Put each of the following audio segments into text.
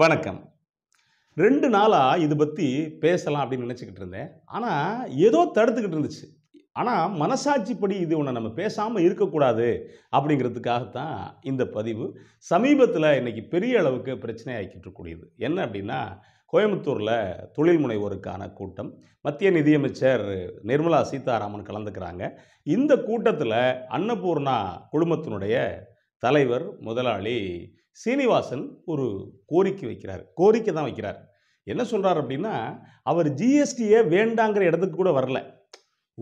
வணக்கம் ரெண்டு நாளாக இது பற்றி பேசலாம் அப்படின்னு நினச்சிக்கிட்டு இருந்தேன் ஆனால் ஏதோ தடுத்துக்கிட்டு இருந்துச்சு ஆனால் மனசாட்சிப்படி இது ஒன்று நம்ம பேசாமல் இருக்கக்கூடாது அப்படிங்கிறதுக்காகத்தான் இந்த பதிவு சமீபத்தில் இன்றைக்கி பெரிய அளவுக்கு பிரச்சனை ஆகிக்கிட்டு இருக்கக்கூடியது என்ன அப்படின்னா கோயம்புத்தூரில் தொழில் முனைவோருக்கான கூட்டம் மத்திய நிதியமைச்சர் நிர்மலா சீதாராமன் கலந்துக்கிறாங்க இந்த கூட்டத்தில் அன்னபூர்ணா குழுமத்தினுடைய தலைவர் முதலாளி சீனிவாசன் ஒரு கோரிக்கை வைக்கிறார் கோரிக்கை தான் வைக்கிறார் என்ன சொல்கிறார் அப்படின்னா அவர் ஜிஎஸ்டியை வேண்டாங்கிற இடத்துக்கு கூட வரல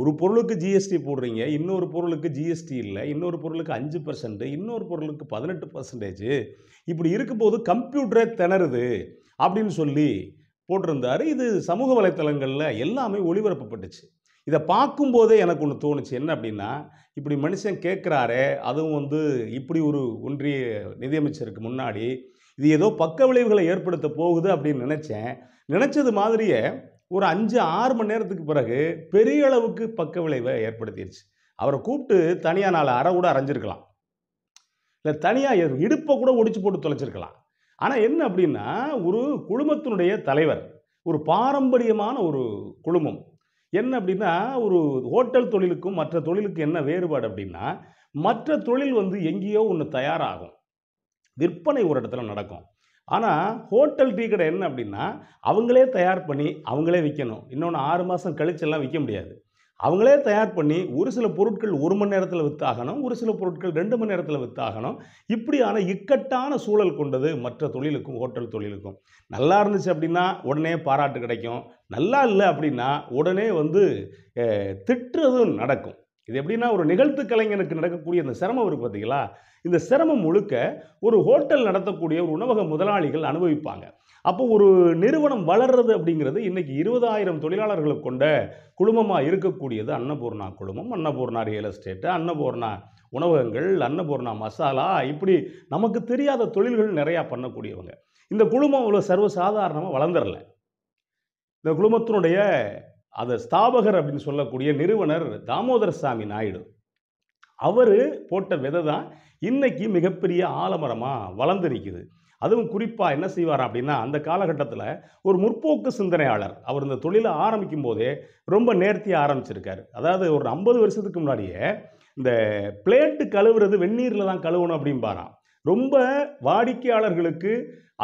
ஒரு பொருளுக்கு ஜிஎஸ்டி போடுறீங்க இன்னொரு பொருளுக்கு ஜிஎஸ்டி இல்லை இன்னொரு பொருளுக்கு அஞ்சு பர்சன்ட் இன்னொரு பொருளுக்கு பதினெட்டு பர்சன்டேஜ் இப்படி இருக்கும்போது கம்ப்யூட்டரே திணறுது அப்படின்னு சொல்லி போட்டிருந்தார் இது சமூக வலைத்தளங்களில் எல்லாமே ஒளிபரப்பப்பட்டுச்சு இதை பார்க்கும்போதே எனக்கு ஒன்று தோணுச்சு என்ன அப்படின்னா இப்படி மனுஷன் கேட்குறாரே அதுவும் வந்து இப்படி ஒரு ஒன்றிய நிதியமைச்சருக்கு முன்னாடி இது ஏதோ பக்க விளைவுகளை ஏற்படுத்த போகுது அப்படின்னு நினச்சேன் நினச்சது மாதிரியே ஒரு அஞ்சு ஆறு மணி நேரத்துக்கு பிறகு பெரிய அளவுக்கு பக்க விளைவை ஏற்படுத்திடுச்சு அவரை கூப்பிட்டு தனியாக நாலு அற கூட அரைஞ்சிருக்கலாம் இல்லை தனியாக இடுப்பை கூட ஒடிச்சு போட்டு தொலைச்சிருக்கலாம் ஆனால் என்ன அப்படின்னா ஒரு குழுமத்தினுடைய தலைவர் ஒரு பாரம்பரியமான ஒரு குழுமம் என்ன அப்படின்னா ஒரு ஹோட்டல் தொழிலுக்கும் மற்ற தொழிலுக்கும் என்ன வேறுபாடு அப்படின்னா மற்ற தொழில் வந்து எங்கேயோ ஒன்று தயாராகும் விற்பனை ஒரு இடத்துல நடக்கும் ஆனால் ஹோட்டல் டீ கடை என்ன அப்படின்னா அவங்களே தயார் பண்ணி அவங்களே விற்கணும் இன்னொன்று ஆறு மாதம் கழிச்செல்லாம் விற்க முடியாது அவங்களே தயார் பண்ணி ஒரு சில பொருட்கள் ஒரு மணி நேரத்தில் விற்றாகணும் ஒரு சில பொருட்கள் ரெண்டு மணி நேரத்தில் விற்றாகணும் இப்படியான இக்கட்டான சூழல் கொண்டது மற்ற தொழிலுக்கும் ஹோட்டல் தொழிலுக்கும் நல்லா இருந்துச்சு அப்படின்னா உடனே பாராட்டு கிடைக்கும் நல்லா இல்லை அப்படின்னா உடனே வந்து திட்டுறதும் நடக்கும் இது எப்படின்னா ஒரு நிகழ்த்து கலைஞனுக்கு நடக்கக்கூடிய அந்த சிரமம் இருக்கு பார்த்தீங்களா இந்த சிரமம் முழுக்க ஒரு ஹோட்டல் நடத்தக்கூடிய ஒரு உணவக முதலாளிகள் அனுபவிப்பாங்க அப்போ ஒரு நிறுவனம் வளர்றது அப்படிங்கிறது இன்றைக்கி இருபதாயிரம் தொழிலாளர்களை கொண்ட குழுமமாக இருக்கக்கூடியது அன்னபூர்ணா குழுமம் அன்னபூர்ணா ரியல் எஸ்டேட்டு அன்னபூர்ணா உணவகங்கள் அன்னபூர்ணா மசாலா இப்படி நமக்கு தெரியாத தொழில்கள் நிறையா பண்ணக்கூடியவங்க இந்த குழுமம் அவ்வளோ சர்வசாதாரணமாக வளர்ந்துடல இந்த குழுமத்தினுடைய அதை ஸ்தாபகர் அப்படின்னு சொல்லக்கூடிய நிறுவனர் தாமோதர சாமி நாயுடு அவர் போட்ட விதை தான் இன்றைக்கி மிகப்பெரிய ஆலமரமாக வளர்ந்து நிற்கிது அதுவும் குறிப்பாக என்ன செய்வார் அப்படின்னா அந்த காலகட்டத்தில் ஒரு முற்போக்கு சிந்தனையாளர் அவர் இந்த தொழிலை ஆரம்பிக்கும் போதே ரொம்ப நேர்த்தியாக ஆரம்பிச்சிருக்கார் அதாவது ஒரு ஐம்பது வருஷத்துக்கு முன்னாடியே இந்த பிளேட்டு கழுவுறது வெந்நீரில் தான் கழுவணும் அப்படின்பாராம் ரொம்ப வாடிக்கையாளர்களுக்கு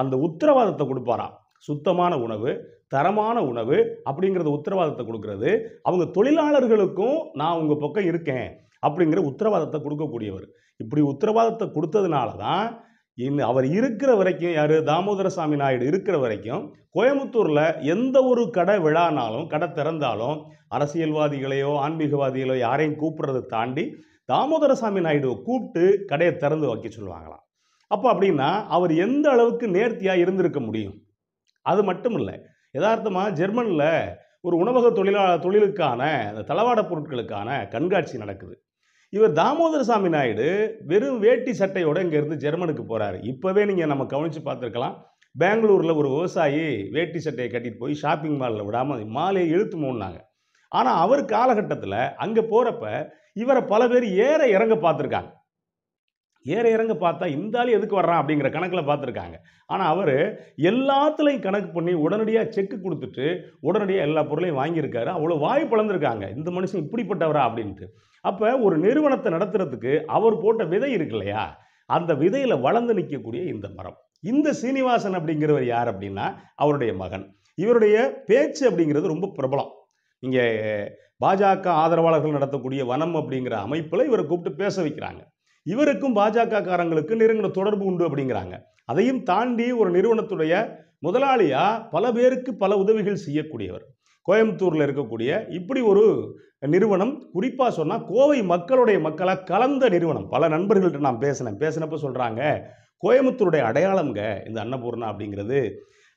அந்த உத்தரவாதத்தை கொடுப்பாராம் சுத்தமான உணவு தரமான உணவு அப்படிங்கிறது உத்தரவாதத்தை கொடுக்கறது அவங்க தொழிலாளர்களுக்கும் நான் உங்கள் பக்கம் இருக்கேன் அப்படிங்கிற உத்தரவாதத்தை கொடுக்கக்கூடியவர் இப்படி உத்தரவாதத்தை கொடுத்ததுனால தான் இன் அவர் இருக்கிற வரைக்கும் யார் தாமோதரசாமி நாயுடு இருக்கிற வரைக்கும் கோயம்புத்தூரில் எந்த ஒரு கடை விழானாலும் கடை திறந்தாலும் அரசியல்வாதிகளையோ ஆன்மீகவாதிகளோ யாரையும் கூப்பிட்றது தாண்டி தாமோதரசாமி நாயுடுவை கூப்பிட்டு கடையை திறந்து வைக்க சொல்லுவாங்களாம் அப்போ அப்படின்னா அவர் எந்த அளவுக்கு நேர்த்தியாக இருந்திருக்க முடியும் அது மட்டும் இல்லை யதார்த்தமாக ஜெர்மனில் ஒரு உணவக தொழிலாள தொழிலுக்கான அந்த தளவாட பொருட்களுக்கான கண்காட்சி நடக்குது இவர் தாமோதர சாமி நாயுடு வெறும் வேட்டி சட்டையோடு இங்கேருந்து ஜெர்மனுக்கு போகிறார் இப்போவே நீங்கள் நம்ம கவனித்து பார்த்துருக்கலாம் பெங்களூரில் ஒரு விவசாயி வேட்டி சட்டையை கட்டிட்டு போய் ஷாப்பிங் மாலில் விடாமல் மாலையை இழுத்து மூடினாங்க ஆனால் அவர் காலகட்டத்தில் அங்கே போகிறப்ப இவரை பல பேர் ஏற இறங்க பார்த்துருக்காங்க ஏற இறங்க பார்த்தா இந்த ஆள் எதுக்கு வர்றான் அப்படிங்கிற கணக்கில் பார்த்துருக்காங்க ஆனால் அவர் எல்லாத்துலேயும் கணக்கு பண்ணி உடனடியாக செக்கு கொடுத்துட்டு உடனடியாக எல்லா பொருளையும் வாங்கியிருக்காரு அவ்வளோ வாய் வளர்ந்துருக்காங்க இந்த மனுஷன் இப்படிப்பட்டவரா அப்படின்ட்டு அப்போ ஒரு நிறுவனத்தை நடத்துறதுக்கு அவர் போட்ட விதை இருக்கு இல்லையா அந்த விதையில் வளர்ந்து நிற்கக்கூடிய இந்த மரம் இந்த சீனிவாசன் அப்படிங்கிறவர் யார் அப்படின்னா அவருடைய மகன் இவருடைய பேச்சு அப்படிங்கிறது ரொம்ப பிரபலம் இங்கே பாஜக ஆதரவாளர்கள் நடத்தக்கூடிய வனம் அப்படிங்கிற அமைப்பில் இவரை கூப்பிட்டு பேச வைக்கிறாங்க இவருக்கும் பாஜக காரங்களுக்கு நெருங்கின தொடர்பு உண்டு அப்படிங்கிறாங்க அதையும் தாண்டி ஒரு நிறுவனத்துடைய முதலாளியாக பல பேருக்கு பல உதவிகள் செய்யக்கூடியவர் கோயம்புத்தூரில் இருக்கக்கூடிய இப்படி ஒரு நிறுவனம் குறிப்பாக சொன்னால் கோவை மக்களுடைய மக்களாக கலந்த நிறுவனம் பல நண்பர்கள்ட்ட நான் பேசினேன் பேசினப்போ சொல்கிறாங்க கோயம்புத்தூருடைய அடையாளம்ங்க இந்த அன்னபூர்ணா அப்படிங்கிறது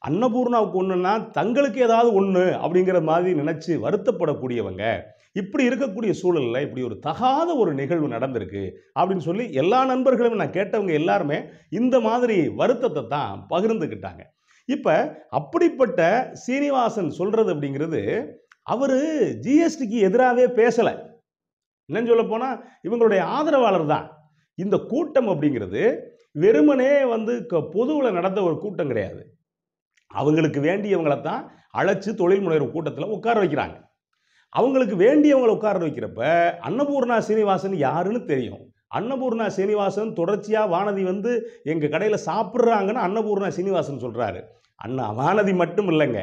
அன்னபூர்ணாவுக்கு ஒன்றுன்னா தங்களுக்கு ஏதாவது ஒன்று அப்படிங்கிற மாதிரி நினச்சி வருத்தப்படக்கூடியவங்க இப்படி இருக்கக்கூடிய சூழலில் இப்படி ஒரு தகாத ஒரு நிகழ்வு நடந்திருக்கு அப்படின்னு சொல்லி எல்லா நண்பர்களும் நான் கேட்டவங்க எல்லாருமே இந்த மாதிரி வருத்தத்தை தான் பகிர்ந்துக்கிட்டாங்க இப்போ அப்படிப்பட்ட சீனிவாசன் சொல்கிறது அப்படிங்கிறது அவர் ஜிஎஸ்டிக்கு எதிராகவே பேசலை என்னன்னு சொல்ல போனால் இவங்களுடைய ஆதரவாளர் தான் இந்த கூட்டம் அப்படிங்கிறது வெறுமனே வந்து பொதுவில் நடந்த ஒரு கூட்டம் கிடையாது அவங்களுக்கு வேண்டியவங்களை தான் அழைச்சி தொழில் முனைவர் கூட்டத்தில் உட்கார வைக்கிறாங்க அவங்களுக்கு வேண்டியவங்களை உட்கார வைக்கிறப்ப அன்னபூர்ணா சீனிவாசன் யாருன்னு தெரியும் அன்னபூர்ணா சீனிவாசன் தொடர்ச்சியாக வானதி வந்து எங்கள் கடையில் சாப்பிட்றாங்கன்னு அன்னபூர்ணா சீனிவாசன் சொல்கிறாரு அண்ணா வானதி மட்டும் இல்லைங்க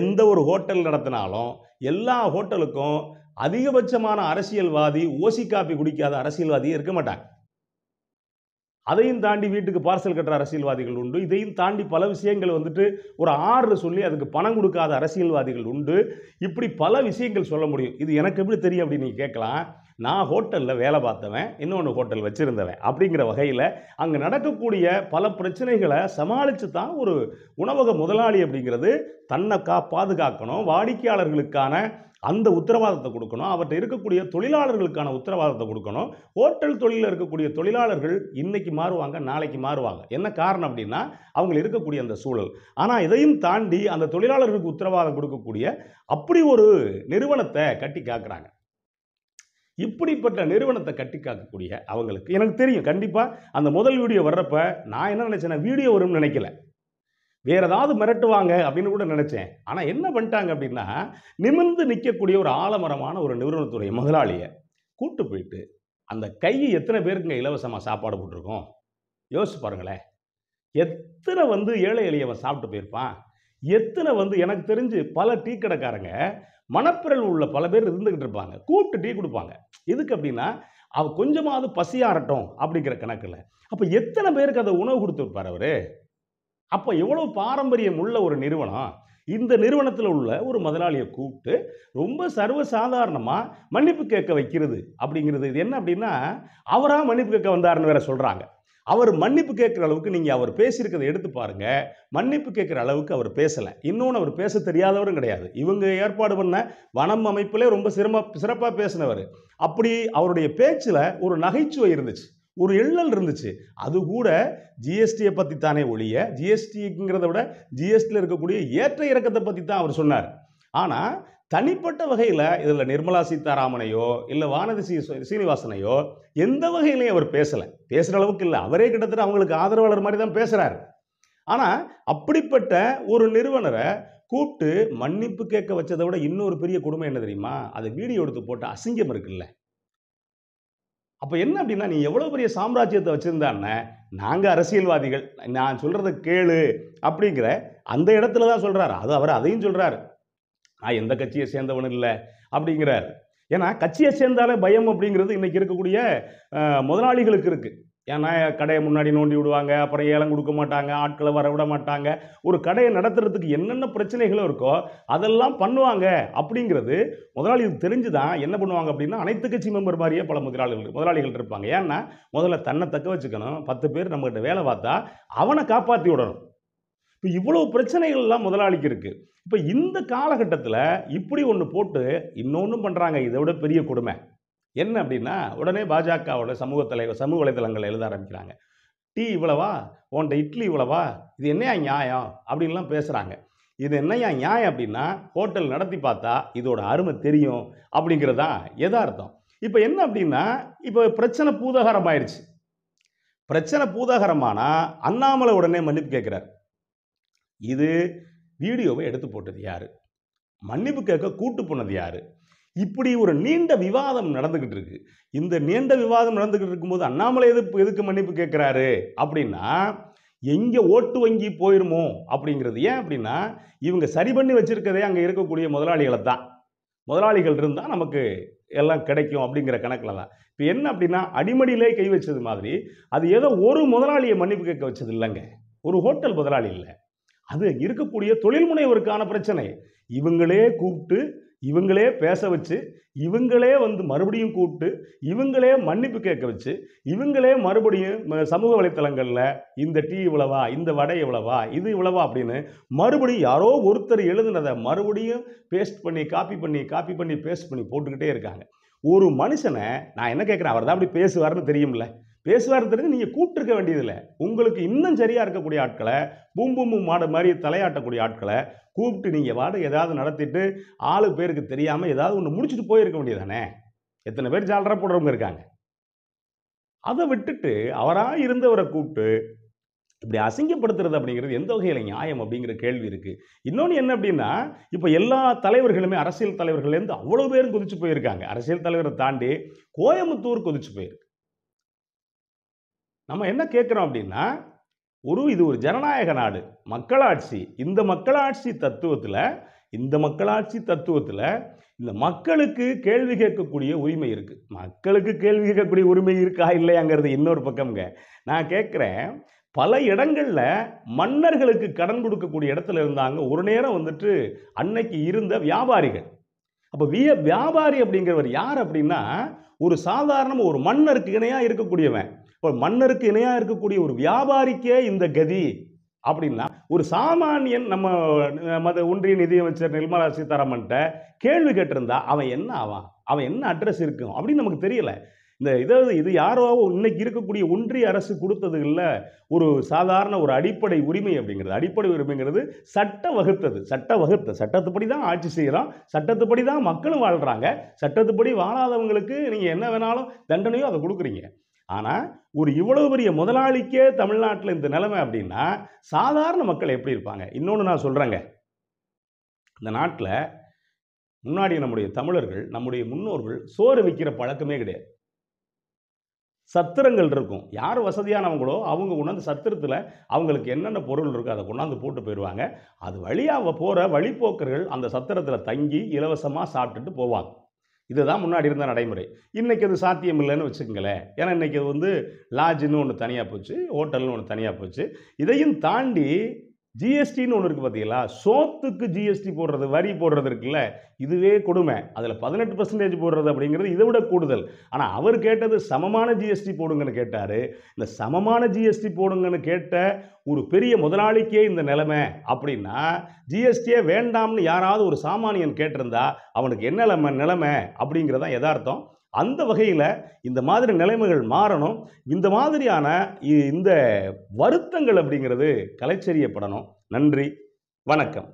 எந்த ஒரு ஹோட்டல் நடத்தினாலும் எல்லா ஹோட்டலுக்கும் அதிகபட்சமான அரசியல்வாதி ஓசி காப்பி குடிக்காத அரசியல்வாதியே இருக்க மாட்டாங்க அதையும் தாண்டி வீட்டுக்கு பார்சல் கட்டுற அரசியல்வாதிகள் உண்டு இதையும் தாண்டி பல விஷயங்கள் வந்துட்டு ஒரு ஆர்டர் சொல்லி அதுக்கு பணம் கொடுக்காத அரசியல்வாதிகள் உண்டு இப்படி பல விஷயங்கள் சொல்ல முடியும் இது எனக்கு எப்படி தெரியும் அப்படின்னு நீங்கள் கேட்கலாம் நான் ஹோட்டலில் வேலை பார்த்தவன் இன்னொன்று ஹோட்டல் வச்சுருந்தவன் அப்படிங்கிற வகையில் அங்கே நடக்கக்கூடிய பல பிரச்சனைகளை சமாளித்து தான் ஒரு உணவக முதலாளி அப்படிங்கிறது தன்னை கா பாதுகாக்கணும் வாடிக்கையாளர்களுக்கான அந்த உத்தரவாதத்தை கொடுக்கணும் அவர்கிட்ட இருக்கக்கூடிய தொழிலாளர்களுக்கான உத்தரவாதத்தை கொடுக்கணும் ஹோட்டல் தொழிலில் இருக்கக்கூடிய தொழிலாளர்கள் இன்னைக்கு மாறுவாங்க நாளைக்கு மாறுவாங்க என்ன காரணம் அப்படின்னா அவங்க இருக்கக்கூடிய அந்த சூழல் ஆனால் இதையும் தாண்டி அந்த தொழிலாளர்களுக்கு உத்தரவாதம் கொடுக்கக்கூடிய அப்படி ஒரு நிறுவனத்தை கட்டி காக்குறாங்க இப்படிப்பட்ட நிறுவனத்தை கட்டி காக்கக்கூடிய அவங்களுக்கு எனக்கு தெரியும் கண்டிப்பாக அந்த முதல் வீடியோ வர்றப்ப நான் என்ன நினச்சேன்னா வீடியோ வரும்னு நினைக்கல வேறு ஏதாவது மிரட்டுவாங்க அப்படின்னு கூட நினச்சேன் ஆனால் என்ன பண்ணிட்டாங்க அப்படின்னா நிமிர்ந்து நிற்கக்கூடிய ஒரு ஆலமரமான ஒரு நிறுவனத்துடைய முதலாளியை கூட்டு போயிட்டு அந்த கையை எத்தனை பேருக்குங்க இலவசமாக சாப்பாடு போட்டிருக்கோம் யோசிச்சு பாருங்களேன் எத்தனை வந்து ஏழை எளியவன் சாப்பிட்டு போயிருப்பான் எத்தனை வந்து எனக்கு தெரிஞ்சு பல டீ கடைக்காரங்க மனப்பிரல் உள்ள பல பேர் இருந்துக்கிட்டு இருப்பாங்க கூப்பிட்டு டீ கொடுப்பாங்க எதுக்கு அப்படின்னா அவ கொஞ்சமாவது பசியாரட்டும் அப்படிங்கிற கணக்கில் அப்போ எத்தனை பேருக்கு அதை உணவு கொடுத்துருப்பார் அவர் அப்போ எவ்வளோ பாரம்பரியம் உள்ள ஒரு நிறுவனம் இந்த நிறுவனத்தில் உள்ள ஒரு முதலாளியை கூப்பிட்டு ரொம்ப சர்வசாதாரணமாக மன்னிப்பு கேட்க வைக்கிறது அப்படிங்கிறது இது என்ன அப்படின்னா அவராக மன்னிப்பு கேட்க வந்தாருன்னு வேற சொல்கிறாங்க அவர் மன்னிப்பு கேட்குற அளவுக்கு நீங்கள் அவர் பேசியிருக்கிறத எடுத்து பாருங்கள் மன்னிப்பு கேட்குற அளவுக்கு அவர் பேசலை இன்னொன்று அவர் பேச தெரியாதவரும் கிடையாது இவங்க ஏற்பாடு பண்ண வனம் அமைப்பிலே ரொம்ப சிரம சிறப்பாக பேசினவர் அப்படி அவருடைய பேச்சில் ஒரு நகைச்சுவை இருந்துச்சு ஒரு எள்ளல் இருந்துச்சு அது கூட ஜிஎஸ்டியை பற்றி தானே ஒழிய ஜிஎஸ்டிங்கிறத விட ஜிஎஸ்டியில் இருக்கக்கூடிய ஏற்ற இறக்கத்தை பற்றி தான் அவர் சொன்னார் ஆனால் தனிப்பட்ட வகையில் இதில் நிர்மலா சீதாராமனையோ இல்லை வானதி சீ சீனிவாசனையோ எந்த வகையிலையும் அவர் பேசலை பேசுகிற அளவுக்கு இல்லை அவரே கிட்டத்தட்ட அவங்களுக்கு ஆதரவாளர் மாதிரி தான் பேசுகிறாரு ஆனால் அப்படிப்பட்ட ஒரு நிறுவனரை கூப்பிட்டு மன்னிப்பு கேட்க வச்சதை விட இன்னொரு பெரிய கொடுமை என்ன தெரியுமா அது வீடியோ எடுத்து போட்ட அசிங்கம் இருக்குல்ல அப்போ என்ன அப்படின்னா நீ எவ்வளோ பெரிய சாம்ராஜ்யத்தை வச்சுருந்தான்னு நாங்கள் அரசியல்வாதிகள் நான் சொல்கிறத கேளு அப்படிங்கிற அந்த இடத்துல தான் சொல்கிறாரு அது அவர் அதையும் சொல்கிறாரு நான் எந்த கட்சியை சேர்ந்தவனும் இல்லை அப்படிங்கிறார் ஏன்னா கட்சியை சேர்ந்தாலே பயம் அப்படிங்கிறது இன்றைக்கி இருக்கக்கூடிய முதலாளிகளுக்கு இருக்குது ஏன்னா கடையை முன்னாடி நோண்டி விடுவாங்க அப்புறம் ஏலம் கொடுக்க மாட்டாங்க ஆட்களை வர விட மாட்டாங்க ஒரு கடையை நடத்துறதுக்கு என்னென்ன பிரச்சனைகளும் இருக்கோ அதெல்லாம் பண்ணுவாங்க அப்படிங்கிறது முதலாளிகள் தெரிஞ்சு தான் என்ன பண்ணுவாங்க அப்படின்னா அனைத்து கட்சி மெம்பர் மாதிரியே பல முதலாளிகள் முதலாளிகள் இருப்பாங்க ஏன்னா முதல்ல தன்னை தக்க வச்சுக்கணும் பத்து பேர் நம்மகிட்ட வேலை பார்த்தா அவனை காப்பாற்றி விடணும் இப்போ இவ்வளோ பிரச்சனைகள்லாம் முதலாளிக்கு இருக்குது இப்போ இந்த காலகட்டத்தில் இப்படி ஒன்று போட்டு இன்னொன்றும் பண்ணுறாங்க இதை விட பெரிய கொடுமை என்ன அப்படின்னா உடனே பாஜகவோட சமூக தலைவர் சமூக வலைதளங்கள் எழுத ஆரம்பிக்கிறாங்க டீ இவ்வளவா உன்ட இட்லி இவ்வளவா இது என்னையா நியாயம் அப்படின்லாம் பேசுகிறாங்க இது என்னையா நியாயம் அப்படின்னா ஹோட்டல் நடத்தி பார்த்தா இதோட அருமை தெரியும் அப்படிங்கிறதா எதார்த்தம் இப்போ என்ன அப்படின்னா இப்போ பிரச்சனை பூதாகரம் ஆயிடுச்சு பிரச்சனை பூதாகரமானா அண்ணாமலை உடனே மன்னிப்பு கேட்குறாரு இது வீடியோவை எடுத்து போட்டது யார் மன்னிப்பு கேட்க கூட்டு போனது யார் இப்படி ஒரு நீண்ட விவாதம் நடந்துக்கிட்டு இருக்கு இந்த நீண்ட விவாதம் நடந்துக்கிட்டு இருக்கும்போது அண்ணாமலை எதுக்கு மன்னிப்பு கேட்குறாரு அப்படின்னா எங்கே ஓட்டு வங்கி போயிருமோ அப்படிங்கிறது ஏன் அப்படின்னா இவங்க சரி பண்ணி வச்சுருக்கதே அங்கே இருக்கக்கூடிய முதலாளிகளை தான் முதலாளிகள் இருந்தால் நமக்கு எல்லாம் கிடைக்கும் அப்படிங்கிற கணக்கில் தான் இப்போ என்ன அப்படின்னா அடிமடியிலே கை வச்சது மாதிரி அது ஏதோ ஒரு முதலாளியை மன்னிப்பு கேட்க வச்சது இல்லைங்க ஒரு ஹோட்டல் முதலாளி இல்லை அது இருக்கக்கூடிய தொழில் முனைவருக்கான பிரச்சனை இவங்களே கூப்பிட்டு இவங்களே பேச வச்சு இவங்களே வந்து மறுபடியும் கூப்பிட்டு இவங்களே மன்னிப்பு கேட்க வச்சு இவங்களே மறுபடியும் சமூக வலைத்தளங்களில் இந்த டீ இவ்வளவா இந்த வடை இவ்வளவா இது இவ்வளவா அப்படின்னு மறுபடியும் யாரோ ஒருத்தர் எழுதுனதை மறுபடியும் பேஸ்ட் பண்ணி காப்பி பண்ணி காப்பி பண்ணி பேஸ்ட் பண்ணி போட்டுக்கிட்டே இருக்காங்க ஒரு மனுஷனை நான் என்ன கேட்குறேன் அவர் தான் அப்படி பேசுவார்னு தெரியும்ல பேசுவார் நீங்கள் கூப்பிட்டுருக்க வேண்டியதில்லை உங்களுக்கு இன்னும் சரியாக இருக்கக்கூடிய ஆட்களை பூம் பூம் மாடு மாதிரி தலையாட்டக்கூடிய ஆட்களை கூப்பிட்டு நீங்கள் வாடு ஏதாவது நடத்திட்டு ஆளு பேருக்கு தெரியாமல் ஏதாவது ஒன்று முடிச்சுட்டு போயிருக்க வேண்டியதானே எத்தனை பேர் ஜாலராக போடுறவங்க இருக்காங்க அதை விட்டுட்டு அவராக இருந்தவரை கூப்பிட்டு இப்படி அசிங்கப்படுத்துறது அப்படிங்கிறது எந்த வகையில் நியாயம் அப்படிங்கிற கேள்வி இருக்குது இன்னொன்று என்ன அப்படின்னா இப்போ எல்லா தலைவர்களுமே அரசியல் தலைவர்கள்லேருந்து அவ்வளோ பேரும் குதிச்சு போயிருக்காங்க அரசியல் தலைவரை தாண்டி கோயம்புத்தூர் குதிச்சு போயிருக்கு நம்ம என்ன கேட்குறோம் அப்படின்னா ஒரு இது ஒரு ஜனநாயக நாடு மக்களாட்சி இந்த மக்களாட்சி தத்துவத்தில் இந்த மக்களாட்சி தத்துவத்தில் இந்த மக்களுக்கு கேள்வி கேட்கக்கூடிய உரிமை இருக்குது மக்களுக்கு கேள்வி கேட்கக்கூடிய உரிமை இருக்கா இல்லையாங்கிறது இன்னொரு பக்கம்ங்க நான் கேட்குறேன் பல இடங்களில் மன்னர்களுக்கு கடன் கொடுக்கக்கூடிய இடத்துல இருந்தாங்க ஒரு நேரம் வந்துட்டு அன்னைக்கு இருந்த வியாபாரிகள் அப்போ விய வியாபாரி அப்படிங்கிறவர் யார் அப்படின்னா ஒரு சாதாரணமாக ஒரு மன்னருக்கு இணையாக இருக்கக்கூடியவன் இப்போ மன்னருக்கு இணையாக இருக்கக்கூடிய ஒரு வியாபாரிக்கே இந்த கதி அப்படின்னா ஒரு சாமானியன் நம்ம மத ஒன்றிய நிதியமைச்சர் நிர்மலா சீதாராமன்ட்ட கேள்வி கேட்டிருந்தா அவன் என்ன ஆவான் அவன் என்ன அட்ரஸ் இருக்கும் அப்படின்னு நமக்கு தெரியல இந்த இதாவது இது யாரோ இன்னைக்கு இருக்கக்கூடிய ஒன்றிய அரசு கொடுத்தது இல்லை ஒரு சாதாரண ஒரு அடிப்படை உரிமை அப்படிங்கிறது அடிப்படை உரிமைங்கிறது சட்ட வகுத்தது சட்ட வகுத்த சட்டத்துப்படி தான் ஆட்சி செய்கிறோம் சட்டத்துப்படி தான் மக்களும் வாழ்கிறாங்க சட்டத்துப்படி வாழாதவங்களுக்கு நீங்கள் என்ன வேணாலும் தண்டனையோ அதை கொடுக்குறீங்க ஆனால் ஒரு இவ்வளவு பெரிய முதலாளிக்கே தமிழ்நாட்டில் இந்த நிலைமை அப்படின்னா சாதாரண மக்கள் எப்படி இருப்பாங்க இன்னொன்று நான் சொல்கிறேங்க இந்த நாட்டில் முன்னாடி நம்முடைய தமிழர்கள் நம்முடைய முன்னோர்கள் சோறு விற்கிற பழக்கமே கிடையாது சத்திரங்கள் இருக்கும் யார் வசதியானவங்களோ அவங்க கொண்டாந்து சத்திரத்தில் அவங்களுக்கு என்னென்ன பொருள் இருக்கோ அதை கொண்டாந்து போட்டு போயிடுவாங்க அது வழியாக போகிற வழிபோக்கர்கள் அந்த சத்திரத்தில் தங்கி இலவசமாக சாப்பிட்டுட்டு போவாங்க இதுதான் முன்னாடி இருந்த நடைமுறை இன்றைக்கி அது சாத்தியம் இல்லைன்னு வச்சுக்கங்களேன் ஏன்னா இன்றைக்கி அது வந்து லாட்ஜுன்னு ஒன்று தனியாக போச்சு ஹோட்டல்னு ஒன்று தனியாக போச்சு இதையும் தாண்டி ஜிஎஸ்டின்னு ஒன்று இருக்குது பார்த்தீங்களா சோத்துக்கு ஜிஎஸ்டி போடுறது வரி போடுறது இருக்குல்ல இதுவே கொடுமை அதில் பதினெட்டு பர்சன்டேஜ் போடுறது அப்படிங்கிறது இதை விட கூடுதல் ஆனால் அவர் கேட்டது சமமான ஜிஎஸ்டி போடுங்கன்னு கேட்டார் இந்த சமமான ஜிஎஸ்டி போடுங்கன்னு கேட்ட ஒரு பெரிய முதலாளிக்கே இந்த நிலைமை அப்படின்னா ஜிஎஸ்டியே வேண்டாம்னு யாராவது ஒரு சாமானியன் கேட்டிருந்தா அவனுக்கு என்ன நிலைமை நிலைமை அப்படிங்கிறதான் எதார்த்தம் அந்த வகையில் இந்த மாதிரி நிலைமைகள் மாறணும் இந்த மாதிரியான இந்த வருத்தங்கள் அப்படிங்கிறது கலைச்செறியப்படணும் நன்றி வணக்கம்